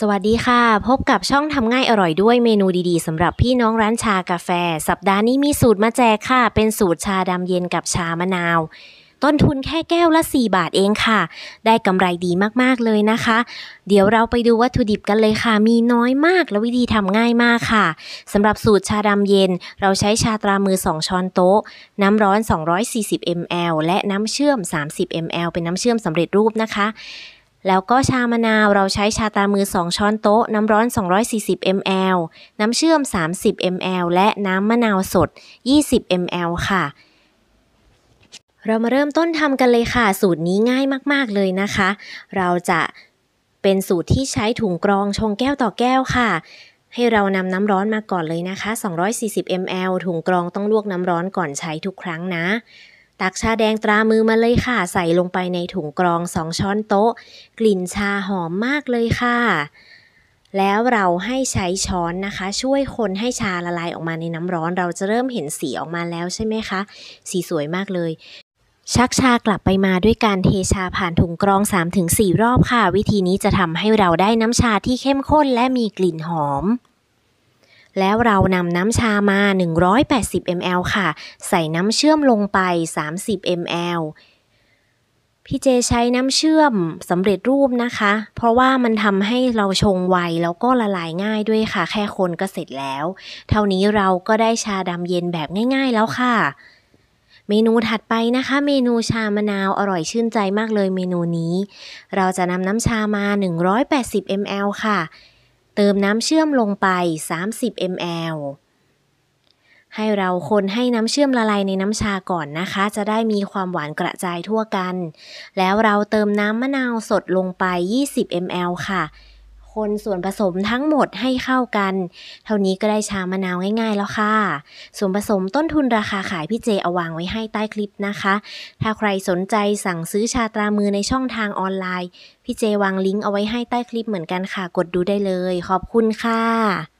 สวัสดีค่ะ พบกับช่องทำง่ายอร่อยด้วยเมนูดีๆสำหรับพี่น้องร้านชากาแฟ สัปดาห์นี้มีสูตรมาแจกค่ะ เป็นสูตรชาดำเย็นกับชามะนาว ต้นทุนแค่แก้วละ 4 บาทเองค่ะ ได้กำไรดีมากๆเลยนะคะ เดี๋ยวเราไปดูวัตถุดิบกันเลยค่ะมีน้อยมากและวิธีทำง่ายมากค่ะสำหรับสูตรชาดำเย็น เราใช้ชาตรามือ 2ช้อนโต๊ะ น้ำร้อน 240 ml และน้ำเชื่อม 30 ml เป็นน้ำเชื่อมสำเร็จรูปนะคะแล้วก็ชามะนาวเราใช้ชาตามือ 2ช้อนโต๊ะ น้ำร้อน 240 ml น้ำเชื่อม 30 ml และน้ำมะนาวสด 20 ml ค่ะ เรามาเริ่มต้นทำกันเลยค่ะ สูตรนี้ง่ายมากๆเลยนะคะ เราจะเป็นสูตรที่ใช้ถุงกรองชงแก้วต่อแก้วค่ะ ให้เรานำน้ำร้อนมาก่อนเลยนะคะ 240 ml ถุงกรองต้องลวกน้ำร้อนก่อนใช้ทุกครั้งนะตักชาแดงตรามือมาเลยค่ะใส่ลงไปในถุงกรองสองช้อนโต๊ะ กลิ่นชาหอมมากเลยค่ะ แล้วเราให้ใช้ช้อนนะคะ ช่วยคนให้ชาละลายออกมาในน้ำร้อน เราจะเริ่มเห็นสีออกมาแล้วใช่ไหมคะ สีสวยมากเลย ชักชากลับไปมาด้วยการเทชาผ่านถุงกรอง 3-4 รอบค่ะวิธีนี้จะทำให้เราได้น้ำชาที่เข้มข้นและมีกลิ่นหอมแล้วเรานำน้ำชามา180 ml ค่ะ ใส่น้ำเชื่อมลงไป 30 ml พี่เจใช้น้ำเชื่อมสำเร็จรูปนะคะ เพราะว่ามันทำให้เราชงไวแล้วก็ละลายง่ายด้วยค่ะ แค่คนก็เสร็จแล้ว เท่านี้เราก็ได้ชาดำเย็นแบบง่ายๆแล้วค่ะ เมนูถัดไปนะคะ เมนูชามะนาวอร่อยชื่นใจมากเลยเมนูนี้ เราจะนำน้ำชามา 180 ml ค่ะเติมน้ำเชื่อมลงไป 30 ml ให้เราคนให้น้ำเชื่อมละลายในน้ำชาก่อนนะคะ จะได้มีความหวานกระจายทั่วกัน แล้วเราเติมน้ำมะนาวสดลงไป 20 ml ค่ะคนส่วนผสมทั้งหมดให้เข้ากัน เท่านี้ก็ได้ชามะนาวง่ายๆ แล้วค่ะ ส่วนผสมต้นทุนราคาขายพี่เจเอาวางไว้ให้ใต้คลิปนะคะ ถ้าใครสนใจสั่งซื้อชาตรามือในช่องทางออนไลน์ พี่เจวางลิงก์เอาไว้ให้ใต้คลิปเหมือนกันค่ะ กดดูได้เลย ขอบคุณค่ะ